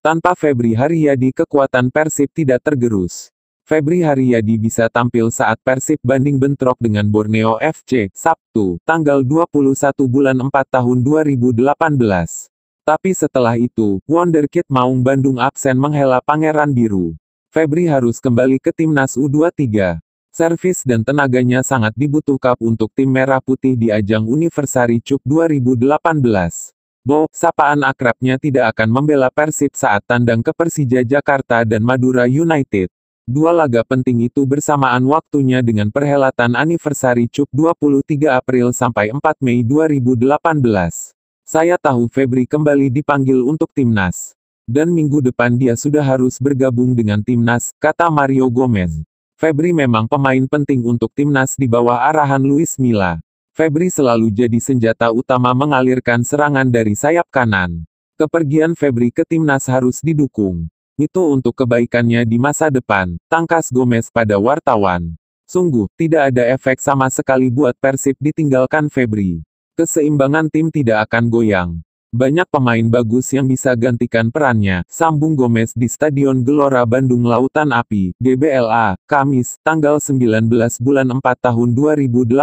Tanpa Febri Haryadi kekuatan Persib tidak tergerus. Febri Haryadi bisa tampil saat Persib banding bentrok dengan Borneo FC, Sabtu, tanggal 21 bulan 4 tahun 2018. Tapi setelah itu, Wonderkid Maung Bandung absen menghela Pangeran Biru. Febri harus kembali ke timnas U23. Servis dan tenaganya sangat dibutuhkan untuk tim Merah Putih di ajang Universari Cup 2018. Bo, sapaan akrabnya tidak akan membela Persib saat tandang ke Persija Jakarta dan Madura United. Dua laga penting itu bersamaan waktunya dengan perhelatan anniversary Cup 23 April sampai 4 Mei 2018. Saya tahu Febri kembali dipanggil untuk timnas. Dan minggu depan dia sudah harus bergabung dengan timnas, kata Mario Gomez. Febri memang pemain penting untuk timnas di bawah arahan Luis Milla. Febri selalu jadi senjata utama mengalirkan serangan dari sayap kanan. Kepergian Febri ke timnas harus didukung. Itu untuk kebaikannya di masa depan, tangkas Gomez pada wartawan. Sungguh, tidak ada efek sama sekali buat Persib ditinggalkan Febri. Keseimbangan tim tidak akan goyang. Banyak pemain bagus yang bisa gantikan perannya, sambung Gomez di Stadion Gelora Bandung Lautan Api, GBLA, Kamis, tanggal 19 bulan 4 tahun 2018.